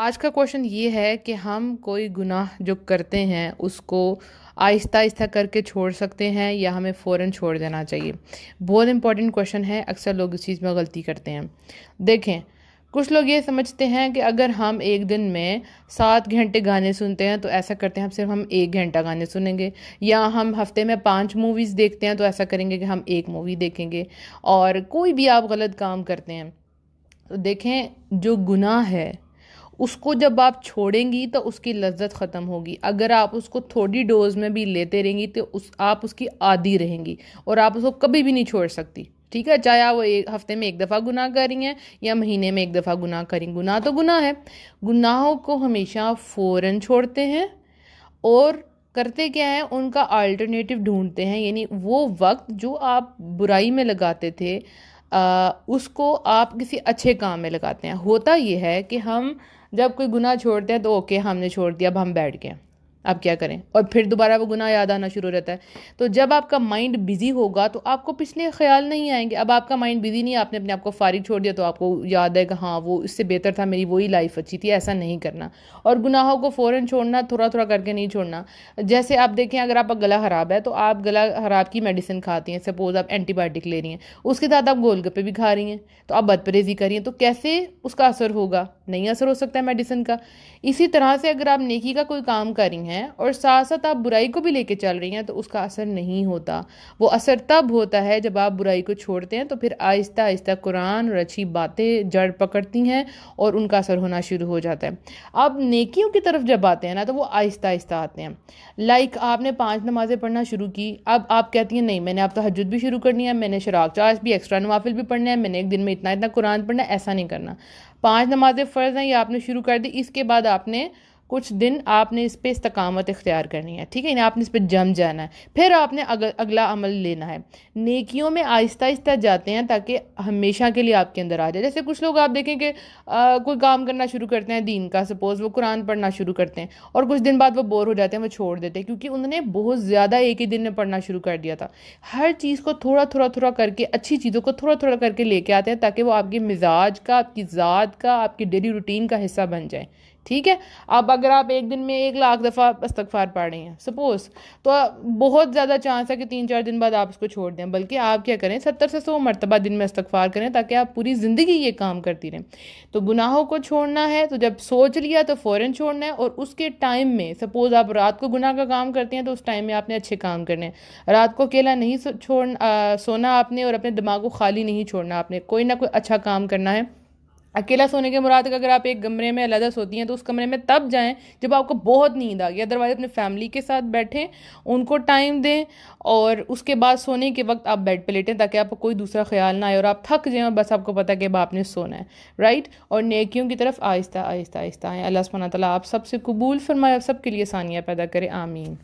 आज का क्वेश्चन ये है कि हम कोई गुनाह जो करते हैं उसको आहिस्ता आहिस्ता करके छोड़ सकते हैं या हमें फ़ौर छोड़ देना चाहिए बहुत इंपॉर्टेंट क्वेश्चन है अक्सर लोग इस चीज़ में गलती करते हैं देखें कुछ लोग ये समझते हैं कि अगर हम एक दिन में सात घंटे गाने सुनते हैं तो ऐसा करते हैं हम सिर्फ हम एक घंटा गाने सुनेंगे या हम हफ्ते में पांच मूवीज़ देखते हैं तो ऐसा करेंगे कि हम एक मूवी देखेंगे और कोई भी आप गलत काम करते हैं तो देखें जो गुनाह है उसको जब आप छोड़ेंगी तो उसकी लज्जत ख़त्म होगी अगर आप उसको थोड़ी डोज में भी लेते रहेंगी तो उस आप उसकी आदि रहेंगी और आप उसको कभी भी नहीं छोड़ सकती ठीक है चाहे आप वो एक हफ्ते में एक दफ़ा गुनाह रही हैं या महीने में एक दफ़ा गुनाह करें गुनाह तो गुनाह है गुनाहों को हमेशा फ़ौर छोड़ते हैं और करते क्या है उनका अल्टरनेटिव ढूंढते हैं यानी वो वक्त जो आप बुराई में लगाते थे आ, उसको आप किसी अच्छे काम में लगाते हैं होता यह है कि हम जब कोई गुनाह छोड़ते हैं तो ओके हमने छोड़ दिया अब हम बैठ गए आप क्या करें और फिर दोबारा वो गुनाह याद आना शुरू हो जाता है तो जब आपका माइंड बिज़ी होगा तो आपको पिछले ख्याल नहीं आएंगे अब आपका माइंड बिज़ी नहीं आपने अपने आप को फारिग छोड़ दिया तो आपको याद है कि हाँ वो इससे बेहतर था मेरी वही लाइफ अच्छी थी ऐसा नहीं करना और गुनाहों को फ़ौरन छोड़ना थोड़ा थोड़ा करके नहीं छोड़ना जैसे आप देखें अगर आपका गला ख़राब है तो आप गला ख़राब की मेडिसिन खाती हैं सपोज़ आप एंटीबायोटिक ले रही हैं उसके साथ आप गोलगप्पे भी खा रही हैं तो आप बदपरहेजी करिए हैं तो कैसे उसका असर होगा नहीं असर हो सकता है मेडिसिन का इसी तरह से अगर आप नेकी का कोई काम कर रही हैं हैं और साथ साथ आप बुराई को भी लेके चल रही हैं तो उसका असर नहीं होता वो असर तब होता है जब आप बुराई को छोड़ते हैं तो फिर आहिस्ता आहिस्ता कुरान और अच्छी बातें जड़ पकड़ती हैं और उनका असर होना शुरू हो जाता है आप नेकियों की तरफ जब आते हैं ना तो वो आहिस्ता आहिस्ता आते हैं लाइक आपने पाँच नमाज़ें पढ़ना शुरू की अब आप कहती हैं नहीं मैंने आप हजद भी शुरू करनी है मैंने शराब चार्ज भी एक्स्ट्रा नवाफिल भी पढ़ना है मैंने एक दिन में इतना इतना कुरान पढ़ना ऐसा नहीं करना पाँच नमाज़ें फ़र्ज़ हैं ये आपने शुरू कर दी इसके बाद आपने कुछ दिन आपने इस पर इस्तकामत इख्तियार करनी है ठीक है यानी आपने इस पर जम जाना है फिर आपने अग, अगला अमल लेना है नेकियों में आहिस्ता आहिस्ता जाते हैं ताकि हमेशा के लिए आपके अंदर आ जाए जैसे कुछ लोग आप देखें कि कोई काम करना शुरू करते हैं दीन का सपोज़ वो कुरान पढ़ना शुरू करते हैं और कुछ दिन बाद वो बोर हो जाते हैं वो छोड़ देते हैं क्योंकि उन्होंने बहुत ज़्यादा एक ही दिन में पढ़ना शुरू कर दिया था हर चीज़ को थोड़ा थोड़ा थोड़ा करके अच्छी चीज़ों को थोड़ा थोड़ा करके लेके आते हैं ताकि वो आपके मिजाज का आपकी ज़ात का आपकी डेली रूटीन का हिस्सा बन जाए ठीक है अब अगर आप एक दिन में एक लाख दफ़ा इस्तफार पा रहे हैं सपोज़ तो बहुत ज़्यादा चांस है कि तीन चार दिन बाद आप उसको छोड़ दें बल्कि आप क्या करें सत्तर से सौ मरतबा दिन में इस्तफार करें ताकि आप पूरी ज़िंदगी ये काम करती रहें तो गुनाहों को छोड़ना है तो जब सोच लिया तो फ़ौर छोड़ना है और उसके टाइम में सपोज़ आप रात को गुनाह का काम करते हैं तो उस टाइम में आपने अच्छे काम करने हैं रात को अकेला नहीं छोड़ सोना आपने और अपने दिमाग को खाली नहीं छोड़ना आपने कोई ना कोई अच्छा काम करना है अकेला सोने के मुराद अगर आप एक कमरे में अलहदा सोती हैं तो उस कमरे में तब जाएं जब आपको बहुत नींद आ गई अदरवाइज अपने फैमिली के साथ बैठें उनको टाइम दें और उसके बाद सोने के वक्त आप बेड पे लेटें ताकि आपको कोई दूसरा ख्याल ना आए और आप थक जाएं और बस आपको पता है कि अब आपने सोना है राइट और नेकियों की तरफ आहिस्ता आहिस्ता आहिस्ता आएँ अल्लाह सुबहाना ताली आप सबसे कबूल फरमाए सब के लिए आसानियाँ पैदा करें आमीन